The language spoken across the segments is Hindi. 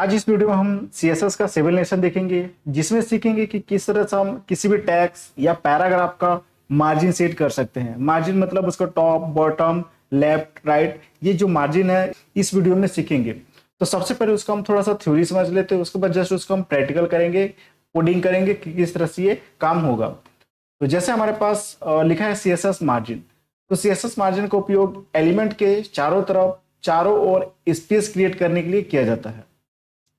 आज इस वीडियो में हम सी का सिविल नेशन देखेंगे जिसमें सीखेंगे कि किस तरह से हम किसी भी टैक्स या पैराग्राफ का मार्जिन सेट कर सकते हैं मार्जिन मतलब उसका टॉप बॉटम लेफ्ट राइट ये जो मार्जिन है इस वीडियो में सीखेंगे तो सबसे पहले उसका हम थोड़ा सा थ्योरी समझ लेते हैं उसके बाद जस्ट उसको हम प्रैक्टिकल करेंगे कोडिंग करेंगे कि किस तरह से ये काम होगा तो जैसे हमारे पास लिखा है सी मार्जिन तो सी मार्जिन का उपयोग एलिमेंट के चारों तरफ चारों ओर स्पेस क्रिएट करने के लिए किया जाता है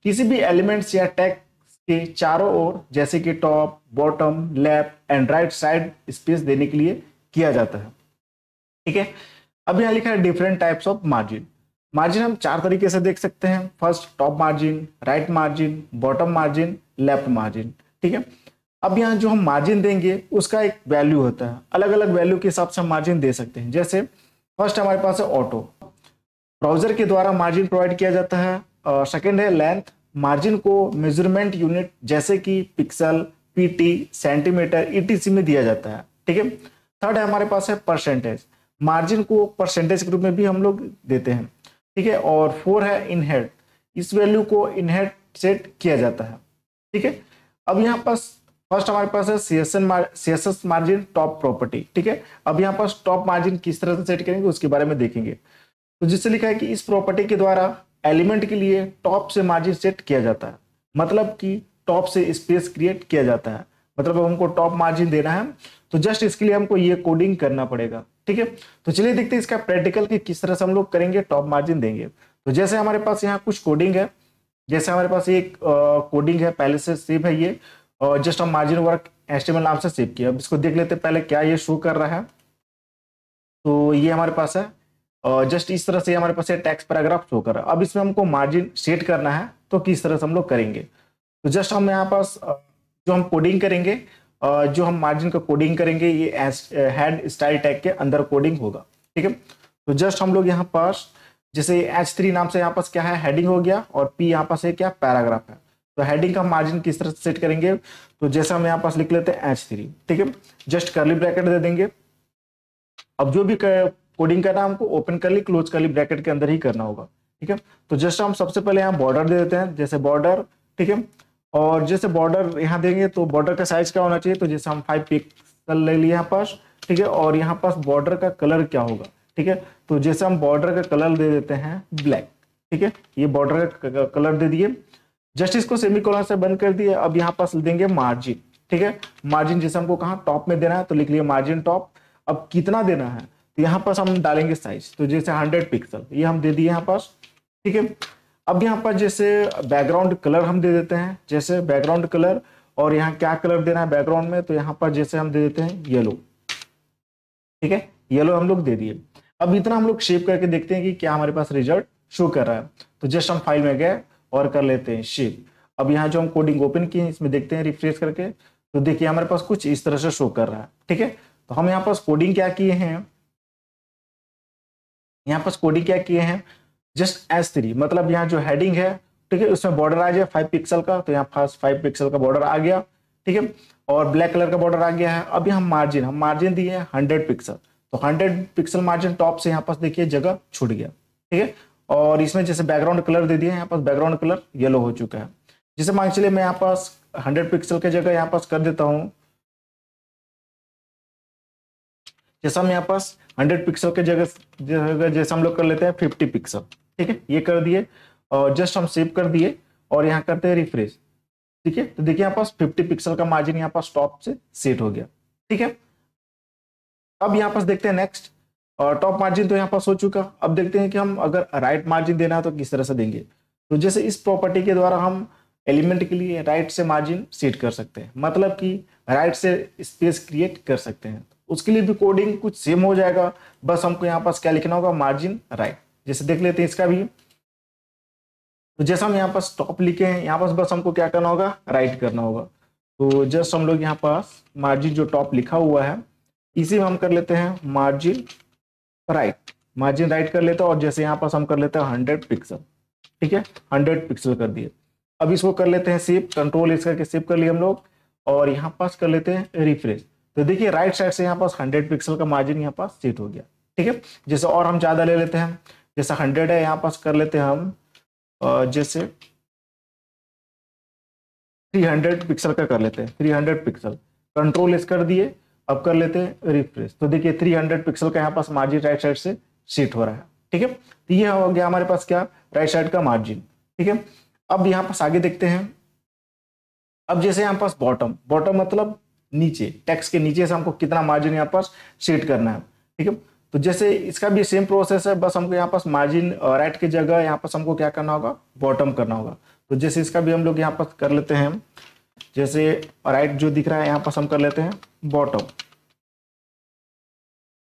किसी भी एलिमेंट्स या टैग के चारों ओर जैसे कि top bottom left and right side space देने के लिए किया जाता है ठीक है अब यहाँ लिखा है different types of margin margin हम चार तरीके से देख सकते हैं first top margin right margin bottom margin left margin ठीक है अब यहाँ जो हम मार्जिन देंगे उसका एक वैल्यू होता है अलग अलग वैल्यू के हिसाब से हम मार्जिन दे सकते हैं जैसे फर्स्ट हमारे पास है ऑटो ब्राउजर के द्वारा मार्जिन प्रोवाइड किया जाता है सेकेंड है लेंथ मार्जिन को मेजरमेंट यूनिट जैसे कि पिक्सल पीटी सेंटीमीटर ईटीसी में दिया जाता है ठीक है थर्ड है हमारे पास है परसेंटेज मार्जिन को परसेंटेज के रूप में भी हम लोग देते हैं ठीक है और फोर है इनहेड इस वैल्यू को इनहेड सेट किया जाता है ठीक है अब यहाँ पास फर्स्ट हमारे पास है C S margin top property ठीक है अब यहाँ पास टॉप मार्जिन किस तरह से सेट करेंगे उसके बारे में देखेंगे तो जिससे लिखा है कि इस प्रॉपर्टी के द्वारा एलिमेंट के लिए टॉप से मार्जिन सेट किया जाता है मतलब कि टॉप से स्पेस क्रिएट किया जाता है मतलब अब हमको टॉप मार्जिन देना है तो जस्ट इसके लिए हमको ये कोडिंग करना पड़ेगा ठीक है तो चलिए देखते हैं इसका प्रैक्टिकल कि किस तरह से हम लोग करेंगे टॉप मार्जिन देंगे तो जैसे हमारे पास यहाँ कुछ कोडिंग है जैसे हमारे पास एक कोडिंग है पहले से सेव है ये और जस्ट हम मार्जिन वर्क एस्टिमेट नाम से सेव किया अब इसको देख लेते पहले क्या ये शो कर रहा है तो ये हमारे पास है जस्ट इस तरह से हमारे पास टैक्स पैराग्राफ शो कर अब इसमें हमको मार्जिन सेट करना है तो किस तरह से हम लोग करेंगे तो जस्ट हम यहाँ पास जो हम कोडिंग करेंगे जो हम मार्जिन का कोडिंग करेंगे ये हैंड स्टाइल टैग के अंदर कोडिंग होगा ठीक है तो जस्ट हम लोग यहाँ पास जैसे एच थ्री नाम से यहाँ पास क्या है हेडिंग हो गया और पी यहाँ पास है क्या पैराग्राफ है तो हेडिंग का मार्जिन किस तरह से सेट करेंगे तो जैसे हम यहाँ पास लिख लेते हैं एच थ्री ठीक है जस्ट करली ब्रैकेट दे देंगे अब जो भी कोडिंग करना हमको ओपन कर ली क्लोज कर ली ब्रैकेट के अंदर ही करना होगा ठीक है तो जस्ट हम सबसे पहले यहाँ बॉर्डर दे देते हैं जैसे बॉर्डर ठीक है और जैसे बॉर्डर यहाँ देंगे तो बॉर्डर का साइज क्या होना चाहिए तो जैसे हम फाइव पिक्सल ले लिए यहाँ पास ठीक है और यहाँ पास बॉर्डर का कलर क्या होगा ठीक है तो जैसे हम बॉर्डर का कलर दे देते हैं ब्लैक ठीक है ये बॉर्डर का कलर दे दिए जस्ट इसको सेमी कॉलर से बंद कर दिए अब यहाँ पास देंगे मार्जिन ठीक है मार्जिन जैसे हमको कहा टॉप में देना है तो लिख लिए मार्जिन टॉप अब कितना देना है तो यहाँ पर हम डालेंगे साइज तो जैसे हंड्रेड पिक्सल ये हम दे दिए यहाँ पास ठीक है अब यहाँ पर जैसे बैकग्राउंड कलर हम दे देते हैं जैसे बैकग्राउंड कलर और यहाँ क्या कलर देना है बैकग्राउंड में तो यहाँ पर जैसे हम दे देते हैं येलो ठीक है येलो हम लोग दे दिए अब इतना हम लोग शेप करके देखते हैं कि क्या हमारे पास रिजल्ट शो कर रहा है तो जस्ट हम फाइल में गए और कर लेते हैं शेप अब यहाँ जो हम कोडिंग ओपन किए इसमें देखते हैं रिफ्रेश करके तो देखिए हमारे पास कुछ इस तरह से शो कर रहा है ठीक है तो हम यहाँ पास कोडिंग क्या किए हैं यहाँ पर कोडिंग क्या किए हैं जस्ट एस थ्री मतलब यहाँ जो हेडिंग है ठीक है उसमें बॉर्डर आ जाए फाइव पिक्सल का तो यहाँ फर्स्ट फाइव पिक्सल का बॉर्डर आ गया ठीक है और ब्लैक कलर का बॉर्डर आ गया है अभी हम मार्जिन हम मार्जिन दिए हैं हंड्रेड पिक्सल तो हंड्रेड पिक्सल मार्जिन टॉप से यहाँ पास देखिए जगह छूट गया ठीक है और इसमें जैसे बैकग्राउंड कलर दे दिया यहाँ पास बैकग्राउंड कलर येलो हो चुका है जैसे मान चलिए मैं यहाँ पास हंड्रेड पिक्सल के जगह यहाँ पास कर देता हूँ जैसा हम यहाँ पास 100 पिक्सल के जगह जगह जैसे हम लोग कर लेते हैं 50 पिक्सल ठीक है ये कर दिए और जस्ट हम सेव कर दिए और यहाँ करते हैं रिफ्रेश ठीक है तो देखिए यहाँ पास 50 पिक्सल का मार्जिन यहाँ पास टॉप से सेट हो गया ठीक है अब यहाँ पास देखते हैं नेक्स्ट और टॉप मार्जिन तो यहाँ पास हो चुका अब देखते हैं कि हम अगर राइट मार्जिन देना है तो किस तरह से देंगे तो जैसे इस प्रॉपर्टी के द्वारा हम एलिमेंट के लिए राइट से मार्जिन सेट कर सकते हैं मतलब कि राइट से स्पेस क्रिएट कर सकते हैं उसके लिए भी कोडिंग कुछ सेम हो जाएगा बस हमको यहाँ पास क्या लिखना होगा मार्जिन राइट जैसे देख लेते हैं इसका भी तो जैसा हम यहाँ पास टॉप लिखे हैं यहाँ पास बस हमको क्या करना होगा राइट करना होगा तो जस्ट हम लोग यहाँ पास मार्जिन जो टॉप लिखा हुआ है इसी में हम कर लेते हैं मार्जिन राइट मार्जिन राइट कर लेते हैं और जैसे यहाँ पास हम कर लेते हैं हंड्रेड पिक्सल ठीक है हंड्रेड पिक्सल कर दिए अब इसको कर लेते हैं सेव कंट्रोल इस करके सेव कर लिए हम लोग और यहाँ पास कर लेते हैं रिफ्रेश तो देखिए राइट साइड से यहाँ पास हंड्रेड पिक्सल का मार्जिन यहाँ पास सेट हो गया ठीक है जैसे और हम ज़्यादा ले लेते हैं जैसा हंड्रेड है यहाँ पास कर लेते हैं हम जैसे थ्री हंड्रेड पिक्सल का कर लेते हैं थ्री हंड्रेड पिक्सल कंट्रोल इस कर दिए अब कर लेते हैं रिफ्रेश तो देखिए थ्री हंड्रेड पिक्सल का यहाँ पास मार्जिन राइट साइड से सेट हो रहा है ठीक है तो ये हो गया हमारे पास क्या राइट साइड का मार्जिन ठीक है अब यहाँ पास आगे देखते हैं अब जैसे यहाँ पास बॉटम बॉटम मतलब नीचे टैक्स के नीचे से हमको कितना मार्जिन यहाँ पर सेट करना है ठीक है तो जैसे इसका भी सेम प्रोसेस है बस हमको यहाँ पर मार्जिन राइट की जगह यहाँ पर हमको क्या करना होगा बॉटम करना होगा तो जैसे इसका भी हम लोग यहाँ पर कर लेते हैं जैसे राइट जो दिख रहा है यहाँ पर हम कर लेते हैं बॉटम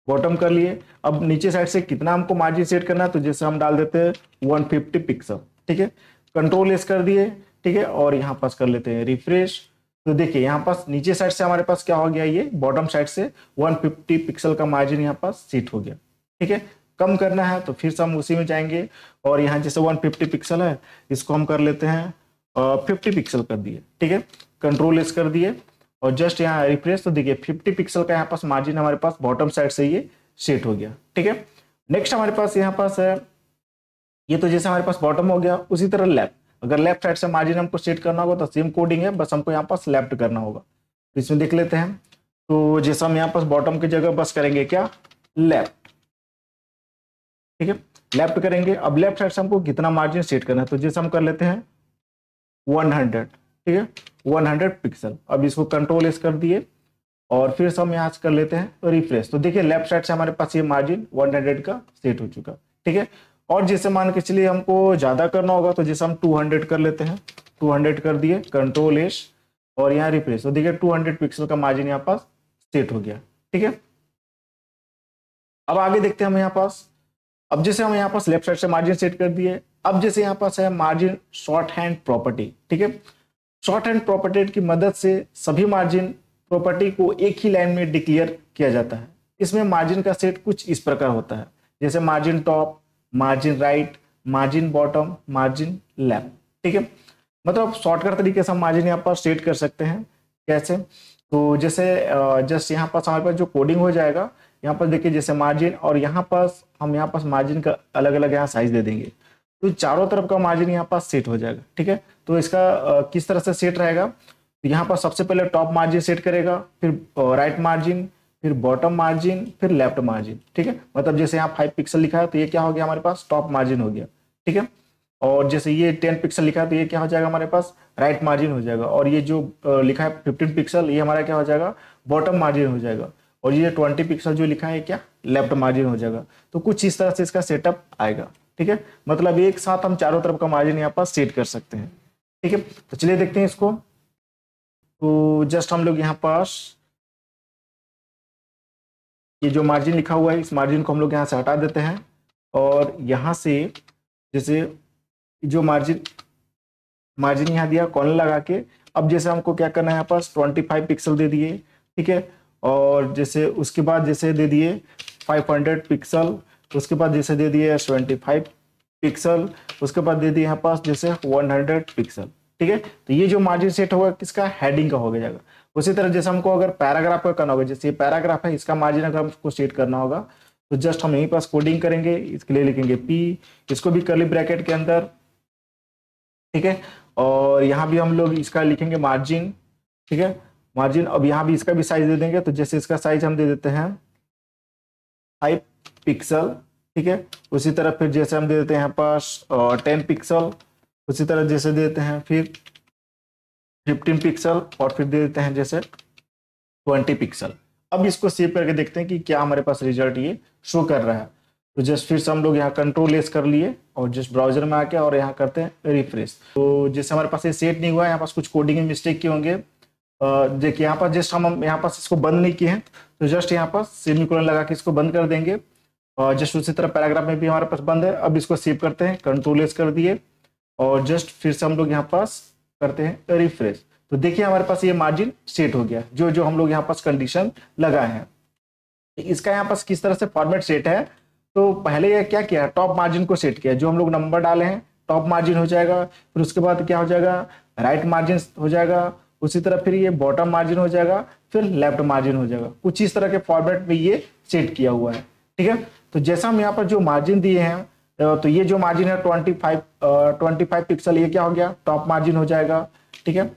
बॉटम कर लिए अब नीचे साइड से कितना हमको मार्जिन सेट करना है तो जैसे हम डाल देते हैं 150 पिक्सल ठीक है कंट्रोल एस कर दिए ठीक है और यहाँ पास कर लेते हैं रिफ्रेश तो देखिए यहाँ पास नीचे साइड से हमारे पास क्या हो गया ये बॉटम साइड से 150 पिक्सल का मार्जिन यहाँ पास सीट हो गया ठीक है कम करना है तो फिर से हम उसी में जाएंगे और यहाँ जैसे 150 पिक्सल है इसको हम कर लेते हैं फिफ्टी पिक्सल कर दिए ठीक है कंट्रोल एस कर दिए और जस्ट यहाँ रिफ्रेश तो देखिए फिफ्टी पिक्सल का यहाँ पास मार्जिन हमारे पास बॉटम साइड से ये सेट हो गया ठीक है नेक्स्ट हमारे पास यहाँ पास है ये तो जैसे हमारे पास बॉटम हो गया उसी तरह लेफ्ट अगर लेफ्ट साइड से मार्जिन हमको सेट करना होगा तो सेम कोडिंग है बस हमको यहाँ पास लेफ्ट करना होगा तो इसमें देख लेते हैं तो जैसा हम यहाँ पास बॉटम की जगह बस करेंगे क्या लेफ्ट ठीक है लेफ्ट करेंगे अब लेफ्ट साइड से हमको कितना मार्जिन सेट करना है तो जैसे हम कर लेते हैं हंड्रेड ठीक है हंड्रेड पिक्सल अब इसको कंट्रोल एस कर दिए और फिर से हम यहाँ कर लेते हैं रिफ्रेश तो देखिए लेफ्ट साइड से हमारे पास ये मार्जिन 100 का सेट हो चुका ठीक है और जैसे मान के चलिए हमको ज़्यादा करना होगा तो जैसे हम 200 कर लेते हैं 200 कर दिए कंट्रोल एस और यहाँ रिप्लेस तो देखिए 200 पिक्सल का मार्जिन यहाँ पास सेट हो गया ठीक है अब आगे देखते हैं हम यहाँ पास अब जैसे हम यहाँ पास लेफ्ट साइड से मार्जिन सेट कर दिए अब जैसे यहाँ पास है मार्जिन शॉर्ट हैंड प्रॉपर्टी ठीक है शॉर्ट हैंड प्रॉपर्टी की मदद से सभी मार्जिन प्रॉपर्टी को एक ही लाइन में डिक्लेयर किया जाता है इसमें मार्जिन का सेट कुछ इस प्रकार होता है जैसे margin top margin right margin bottom margin left ठीक है मतलब शॉर्टकट तरीके से हम मार्जिन यहाँ पर सेट कर सकते हैं कैसे तो जैसे जस्ट यहाँ पर हमारे पास जो कोडिंग हो जाएगा यहाँ पर देखिए जैसे मार्जिन और यहाँ पर हम यहाँ पर मार्जिन का अलग अलग यहाँ साइज दे देंगे तो चारों तरफ का मार्जिन यहाँ पर सेट हो जाएगा ठीक है तो इसका किस तरह से सेट रहेगा तो यहाँ पर सबसे पहले टॉप मार्जिन सेट करेगा फिर राइट मार्जिन फिर बॉटम मार्जिन फिर लेफ्ट मार्जिन ठीक है मतलब जैसे यहाँ फाइव पिक्सल लिखा है तो ये क्या हो गया हमारे पास टॉप मार्जिन हो गया ठीक है और जैसे ये टेन पिक्सल लिखा है तो ये क्या हो जाएगा हमारे पास राइट right मार्जिन हो जाएगा और ये जो लिखा है फिफ्टीन पिक्सल ये हमारा क्या हो जाएगा बॉटम मार्जिन हो जाएगा और ये ट्वेंटी पिक्सल जो लिखा है क्या लेफ्ट मार्जिन हो जाएगा तो कुछ इस तरह से इसका सेटअप आएगा ठीक है मतलब एक साथ हम चारों तरफ का मार्जिन यहाँ पास सेट कर सकते हैं ठीक है तो चलिए देखते हैं इसको तो जस्ट हम लोग यहाँ पास ये जो मार्जिन लिखा हुआ है इस मार्जिन को हम लोग यहाँ से हटा देते हैं और यहाँ से जैसे जो मार्जिन मार्जिन यहाँ दिया कॉलर लगा के अब जैसे हमको क्या करना है यहाँ पास ट्वेंटी फाइव पिक्सल दे दिए ठीक है और जैसे उसके बाद जैसे दे दिए फाइव हंड्रेड पिक्सल उसके बाद जैसे दे दिए ट्वेंटी फाइव पिक्सल उसके बाद दे दिए यहाँ पास जैसे वन हंड्रेड पिक्सल ठीक है तो ये जो मार्जिन सेट होगा किसका हेडिंग का हो गया जाएगा उसी तरह जैसे हमको अगर पैराग्राफ का करना होगा जैसे ये पैराग्राफ है इसका मार्जिन अगर हमको सेट करना होगा तो जस्ट हम यहीं पास कोडिंग करेंगे इसके लिए लिखेंगे पी इसको भी करली ब्रैकेट के अंदर ठीक है और यहाँ भी हम लोग इसका लिखेंगे मार्जिन ठीक है मार्जिन अब यहाँ भी इसका भी साइज दे देंगे तो जैसे इसका साइज हम दे देते हैं फाइव पिक्सल ठीक है उसी तरह फिर जैसे हम दे देते हैं यहाँ पास टेन पिक्सल उसी तरह जैसे देते हैं फिर फिफ्टीन पिक्सल और फिर दे देते हैं जैसे ट्वेंटी पिक्सल अब इसको सेव करके देखते हैं कि क्या हमारे पास रिजल्ट ये शो कर रहा है तो जस्ट फिर से हम लोग यहाँ कंट्रोल लेस कर लिए और जस्ट ब्राउजर में आके और यहाँ करते हैं रिफ्रेश तो जैसे हमारे पास ये सेट नहीं हुआ है यहाँ पास कुछ कोडिंग में मिस्टेक किए होंगे देखिए यहाँ पास जस्ट हम यहाँ पास इसको बंद नहीं किए हैं तो जस्ट यहाँ पास सेमी कोलन लगा के इसको बंद कर देंगे और जस्ट उसी तरह पैराग्राफ में भी हमारे पास बंद है अब इसको सेव करते हैं कंट्रोल लेस कर दिए और जस्ट फिर से हम लोग यहाँ पास करते हैं रिफ्रेश तो देखिए हमारे पास ये मार्जिन सेट हो गया जो जो हम लोग यहाँ पास कंडीशन लगाए हैं इसका यहाँ पास किस तरह से फॉर्मेट सेट है तो पहले ये क्या किया टॉप मार्जिन को सेट किया जो हम लोग नंबर डाले हैं टॉप मार्जिन हो जाएगा फिर उसके बाद क्या हो जाएगा राइट मार्जिन हो जाएगा उसी तरह फिर ये बॉटम मार्जिन हो जाएगा फिर लेफ्ट मार्जिन हो जाएगा कुछ इस तरह के फॉर्मेट में ये सेट किया हुआ है ठीक है तो जैसा हम यहाँ पर जो मार्जिन दिए हैं तो ये जो मार्जिन है twenty five twenty five pixel ये क्या हो गया टॉप मार्जिन हो जाएगा ठीक है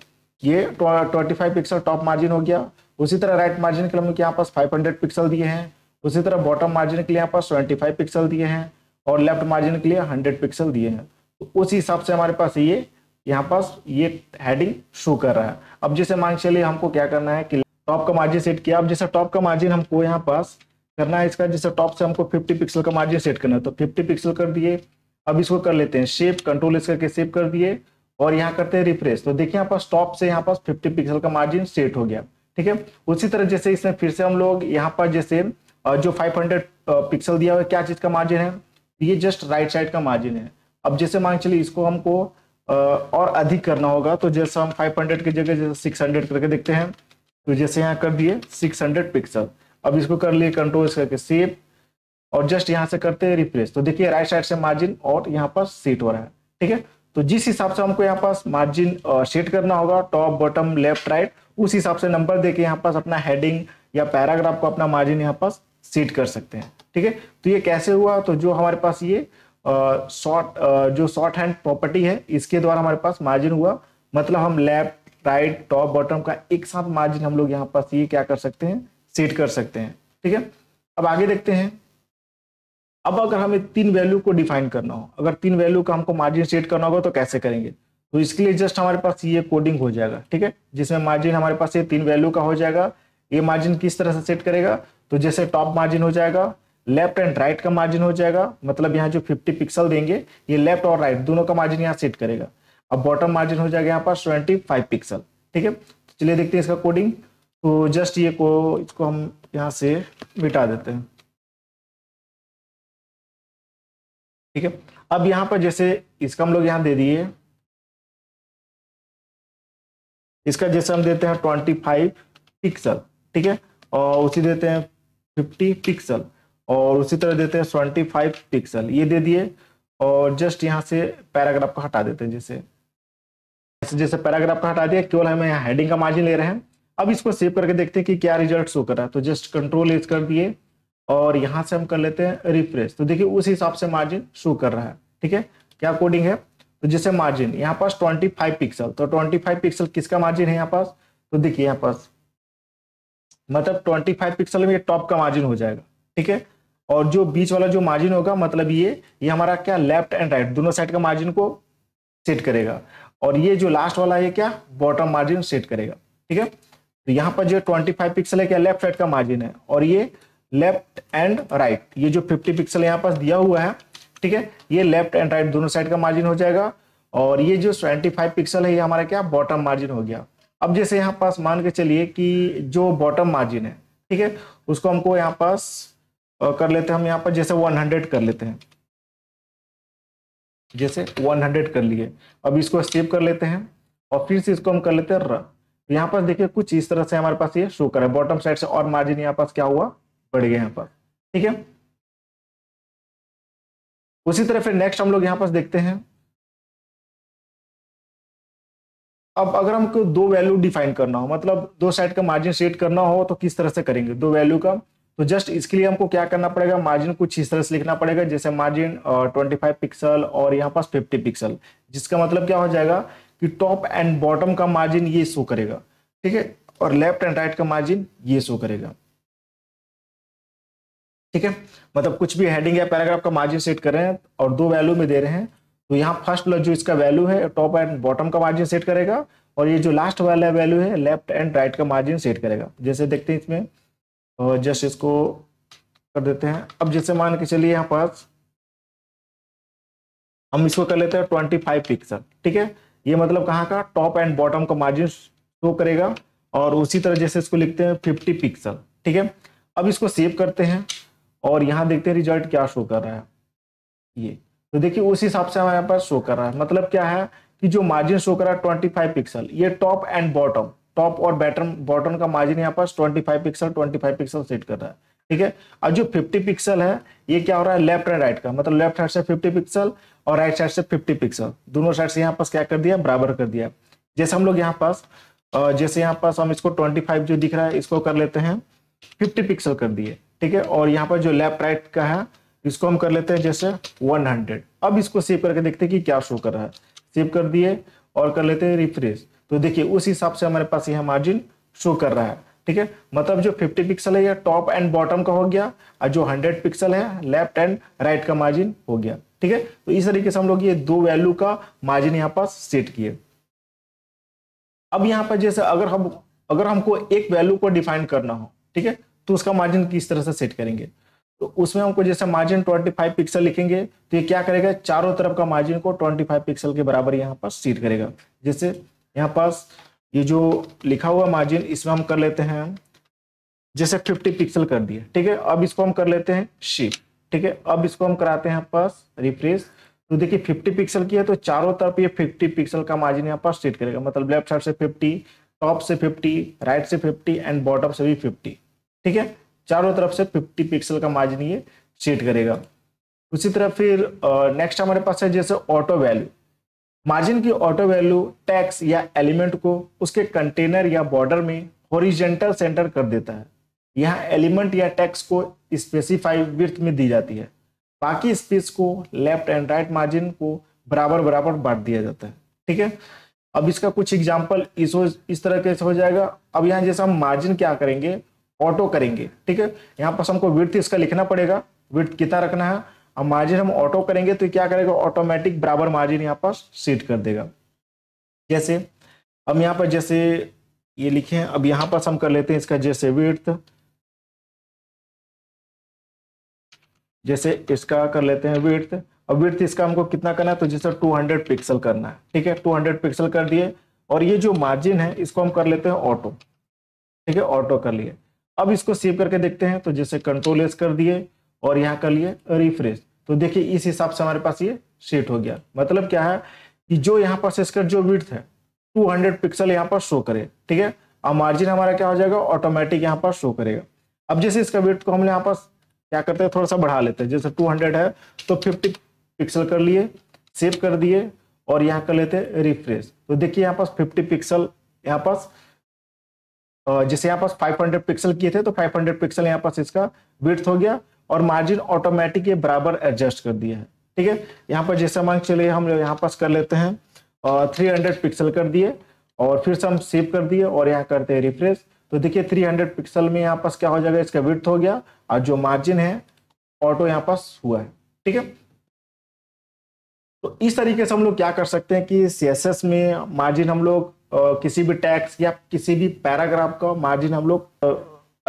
ये twenty five pixel top margin हो गया उसी तरह राइट मार्जिन के लिए यहाँ पास फाइव हंड्रेड पिक्सल दिए हैं उसी तरह बॉटम मार्जिन के लिए यहाँ पास ट्वेंटी फाइव पिक्सल दिए हैं और लेफ्ट मार्जिन के लिए हंड्रेड पिक्सल दिए हैं तो उस हिसाब से हमारे पास ये यहाँ पास ये हेडिंग शो कर रहा है अब जैसे मान चलिए हमको क्या करना है कि टॉप का मार्जिन सेट किया अब जैसे टॉप का मार्जिन हमको यहाँ पास करना है इसका जैसे टॉप से हमको 50 पिक्सल का मार्जिन सेट करना है तो 50 पिक्सल कर दिए अब इसको कर लेते हैं शेप कंट्रोल इस करके सेव कर दिए और यहाँ करते हैं रिफ्रेश तो देखिए यहाँ पास टॉप से यहाँ पास 50 पिक्सल का मार्जिन सेट हो गया ठीक है उसी तरह जैसे इसमें फिर से हम लोग यहाँ पर जैसे जो फाइव पिक्सल दिया हुआ क्या चीज़ का मार्जिन है ये जस्ट राइट साइड का मार्जिन है अब जैसे मान चलिए इसको हमको और अधिक करना होगा तो जैसे हम 500 की जगह जैसे 600 करके देखते हैं तो जैसे यहाँ कर दिए 600 पिक्सल अब इसको कर लिए कंट्रोल करके सेव और जस्ट यहाँ से करते हैं रिप्लेस तो देखिए राइट साइड से मार्जिन और यहाँ पर सेट हो रहा है ठीक है तो जिस हिसाब से हमको यहाँ पास मार्जिन सेट करना होगा टॉप बॉटम लेफ्ट राइट उस हिसाब से नंबर देके यहाँ पास अपना हेडिंग या पैराग्राफ को अपना मार्जिन यहाँ पास सेट कर सकते हैं ठीक है तो ये कैसे हुआ तो जो हमारे पास ये शॉर्ट जो शॉर्ट हैंड प्रॉपर्टी है इसके द्वारा हमारे पास मार्जिन हुआ मतलब हम लेफ्ट राइट टॉप बॉटम का एक साथ मार्जिन हम लोग यहाँ पास ये क्या कर सकते हैं सेट कर सकते हैं ठीक है अब आगे देखते हैं अब अगर हमें तीन वैल्यू को डिफाइन करना हो अगर तीन वैल्यू का हमको मार्जिन सेट करना होगा तो कैसे करेंगे तो इसके लिए जस्ट हमारे पास ये कोडिंग हो जाएगा ठीक है जिसमें मार्जिन हमारे पास ये तीन वैल्यू का हो जाएगा ये मार्जिन किस तरह से सेट करेगा तो जैसे टॉप मार्जिन हो जाएगा लेफ्ट एंड राइट का मार्जिन हो जाएगा मतलब यहाँ जो 50 पिक्सल देंगे ये लेफ्ट और राइट दोनों का मार्जिन यहाँ सेट करेगा अब बॉटम मार्जिन हो जाएगा यहाँ ट्वेंटी 25 पिक्सल ठीक है तो चलिए देखते हैं इसका कोडिंग तो जस्ट ये को इसको हम यहाँ से मिटा देते हैं ठीक है अब यहाँ पर जैसे इसका हम लोग यहाँ दे दिए इसका जैसे हम देते हैं ट्वेंटी फाइव पिक्सल ठीक है और उसी देते हैं फिफ्टी पिक्सल और उसी तरह देते हैं ट्वेंटी फाइव पिक्सल ये दे दिए और जस्ट यहाँ से पैराग्राफ को हटा देते हैं जैसे जैसे पैराग्राफ को हटा दिया केवल हम यहाँ हेडिंग का मार्जिन ले रहे हैं अब इसको सेव करके देखते हैं कि क्या रिजल्ट शो कर रहा है तो जस्ट कंट्रोल एज कर दिए और यहां से हम कर लेते हैं रिफ्रेश तो देखिए उस हिसाब से मार्जिन शो कर रहा है ठीक है क्या कोडिंग है तो जैसे मार्जिन यहाँ पास 25 पिक्सल तो 25 पिक्सल किसका मार्जिन है यहाँ पास तो देखिए यहाँ पास मतलब 25 पिक्सल में ये टॉप का मार्जिन हो जाएगा ठीक है और जो बीच वाला जो मार्जिन होगा मतलब ये ये हमारा क्या लेफ्ट एंड राइट दोनों साइड का मार्जिन को सेट करेगा और ये जो लास्ट वाला है क्या बॉटम मार्जिन सेट करेगा ठीक है तो यहाँ पर जो 25 पिक्सल है क्या लेफ्ट साइड का मार्जिन है और ये लेफ्ट एंड राइट ये जो 50 पिक्सल यहाँ पर दिया हुआ है ठीक है ये लेफ्ट एंड राइट दोनों साइड का मार्जिन हो जाएगा और ये जो 25 पिक्सल है ये हमारा क्या बॉटम मार्जिन हो गया अब जैसे यहाँ पास मान के चलिए कि जो बॉटम मार्जिन है ठीक है उसको हमको यहाँ पास कर लेते हैं हम यहाँ पर जैसे हंड्रेड कर लेते हैं जैसे हंड्रेड कर लिए अब इसको स्टेप कर लेते हैं और फिर से इसको हम कर लेते हैं तो यहाँ पर देखिए कुछ इस तरह से हमारे पास ये शो करें बॉटम साइड से और मार्जिन यहाँ पास क्या हुआ बढ़ गया यहाँ पर ठीक है उसी तरह फिर नेक्स्ट हम लोग यहाँ पास देखते हैं अब अगर हमको दो वैल्यू डिफाइन करना हो मतलब दो साइड का मार्जिन सेट करना हो तो किस तरह से करेंगे दो वैल्यू का तो जस्ट इसके लिए हमको क्या करना पड़ेगा मार्जिन कुछ इस तरह से लिखना पड़ेगा जैसे मार्जिन ट्वेंटी फाइव पिक्सल और यहाँ पास फिफ्टी पिक्सल जिसका मतलब क्या हो जाएगा कि टॉप एंड बॉटम का मार्जिन ये शो करेगा ठीक है और लेफ्ट एंड राइट का मार्जिन ये शो करेगा ठीक है मतलब कुछ भी हेडिंग या पैराग्राफ का मार्जिन सेट कर रहे हैं और दो वैल्यू में दे रहे हैं तो यहाँ फर्स्ट जो इसका वैल्यू है टॉप एंड बॉटम का मार्जिन सेट करेगा और ये जो लास्ट वाला वैल्यू है लेफ्ट एंड राइट का मार्जिन सेट करेगा जैसे देखते हैं इसमें और जस्ट इसको कर देते हैं अब जैसे मान के चलिए यहाँ पास हम इसको कर लेते हैं ट्वेंटी फाइव पिक्सल ठीक है ये मतलब कहाँ का टॉप एंड बॉटम का मार्जिन शो करेगा और उसी तरह जैसे इसको लिखते हैं फिफ्टी पिक्सल ठीक है अब इसको सेव करते हैं और यहाँ देखते हैं रिजल्ट क्या शो कर रहा है ये तो देखिए उस हिसाब से हमारे पास शो कर रहा है मतलब क्या है कि जो मार्जिन शो कर रहा है ट्वेंटी फाइव पिक्सल ये टॉप एंड बॉटम टॉप और बैटम बॉटम का मार्जिन यहाँ पास twenty five pixel twenty five pixel set कर रहा है ठीक है और जो 50 पिक्सल है ये क्या हो रहा है लेफ्ट एंड राइट का मतलब लेफ्ट साइड से 50 पिक्सल और राइट साइड से 50 पिक्सल दोनों साइड से यहाँ पास क्या कर दिया बराबर कर दिया जैसे हम लोग यहाँ पास जैसे यहाँ पास हम इसको 25 जो दिख रहा है इसको कर लेते हैं फिफ्टी पिक्सल कर दिए ठीक है और यहाँ पर जो लेफ्ट राइट का है इसको हम कर लेते हैं जैसे 100 अब इसको सेव करके देखते हैं कि क्या शो कर रहा है सेव कर दिए और कर लेते हैं रिफ्रेश तो देखिए उस हिसाब से हमारे पास यह मार्जिन शो कर रहा है ठीक है मतलब जो 50 पिक्सल है ये टॉप एंड बॉटम का हो गया और जो 100 पिक्सल है लेफ्ट एंड राइट का मार्जिन हो गया ठीक है तो इस तरीके से हम लोग ये दो वैल्यू का मार्जिन यहाँ पर सेट किए अब यहाँ पर जैसे अगर हम अगर हमको एक वैल्यू को डिफाइन करना हो ठीक है तो उसका मार्जिन किस तरह से सेट करेंगे तो उसमें हमको जैसे मार्जिन 25 पिक्सल लिखेंगे तो ये क्या करेगा चारों तरफ का मार्जिन को 25 पिक्सल के बराबर यहाँ पर सीट करेगा जैसे यहाँ पास ये जो लिखा हुआ मार्जिन इसमें हम कर लेते हैं जैसे 50 पिक्सल कर दिए ठीक है अब इसको हम कर लेते हैं शिप ठीक है अब इसको हम कराते हैं पास रिफ्रेश तो देखिए 50 पिक्सल की है तो चारों तरफ ये 50 पिक्सल का मार्जिन यहाँ पास सेट करेगा मतलब लेफ्ट साइड से 50 टॉप से 50 राइट से 50 एंड बॉटम से भी 50 ठीक है चारों तरफ से 50 पिक्सल का मार्जिन ये सेट करेगा उसी तरह फिर नेक्स्ट हमारे पास है जैसे ऑटो वैल्यू मार्जिन की ऑटो वैल्यू टैक्स या एलिमेंट को उसके कंटेनर या बॉर्डर में हॉरिजेंटल सेंटर कर देता है यहाँ एलिमेंट या टैक्स को स्पेसिफाइड विर्थ में दी जाती है बाकी स्पेस को लेफ्ट एंड राइट मार्जिन को बराबर बराबर बांट दिया जाता है ठीक है अब इसका कुछ एग्जाम्पल इस इस तरह के हो जाएगा अब यहाँ जैसे हम मार्जिन क्या करेंगे ऑटो करेंगे ठीक है यहाँ पर हमको विर्थ इसका लिखना पड़ेगा विर्थ कितना रखना है अब मार्जिन हम ऑटो करेंगे तो क्या करेगा ऑटोमेटिक बराबर मार्जिन यहाँ पर सेट कर देगा जैसे हम यहाँ पर जैसे ये लिखे हैं अब यहाँ पर हम कर लेते हैं इसका जैसे विर्थ जैसे इसका कर लेते हैं विर्थ अब विर्थ इसका हमको कितना करना है तो जैसे 200 पिक्सल करना है ठीक है 200 पिक्सल कर दिए और ये जो मार्जिन है इसको हम कर लेते हैं ऑटो ठीक है ऑटो कर लिए अब इसको सेव करके देखते हैं तो जैसे कंट्रोल एस कर दिए और यहाँ कर लिए रिफ्रेश तो देखिए इस हिसाब से हमारे पास ये सेट हो गया मतलब क्या है कि जो यहाँ पर इसका जो विथ है 200 पिक्सल यहाँ पर शो करे ठीक है अब मार्जिन हमारा क्या हो जाएगा ऑटोमेटिक यहाँ पर शो करेगा अब जैसे इसका विथ को हम यहाँ पर क्या करते हैं थोड़ा सा बढ़ा लेते हैं जैसे 200 है तो फिफ्टी पिक्सल कर लिए सेव कर दिए और यहाँ कर लेते हैं रिफ्रेश तो देखिए यहाँ पास फिफ्टी पिक्सल यहाँ पास जैसे यहाँ पास 500 पिक्सल किए थे तो 500 पिक्सल यहाँ पास इसका वेट हो गया और मार्जिन ऑटोमेटिक ये बराबर एडजस्ट कर दिया है ठीक है यहाँ पर जैसे मान चलिए हम यहाँ पास कर लेते हैं थ्री हंड्रेड पिक्सल कर दिए और फिर से हम सेव कर दिए और यहाँ करते हैं रिफ्रेश तो देखिए 300 पिक्सल में यहाँ पास क्या हो जाएगा इसका विथ हो गया और जो मार्जिन है ऑटो यहाँ पास हुआ है ठीक है तो इस तरीके से हम लोग क्या कर सकते हैं कि सीएसएस में मार्जिन हम लोग किसी भी टैक्स या किसी भी पैराग्राफ का मार्जिन हम लोग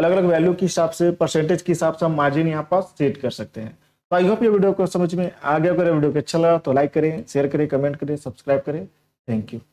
अलग अलग वैल्यू के हिसाब से परसेंटेज के हिसाब से हम मार्जिन यहाँ पर सेट कर सकते हैं तो आई होप ये वीडियो को समझ में आ गया अगर वीडियो को अच्छा लगा तो लाइक करें शेयर करें कमेंट करें सब्सक्राइब करें थैंक यू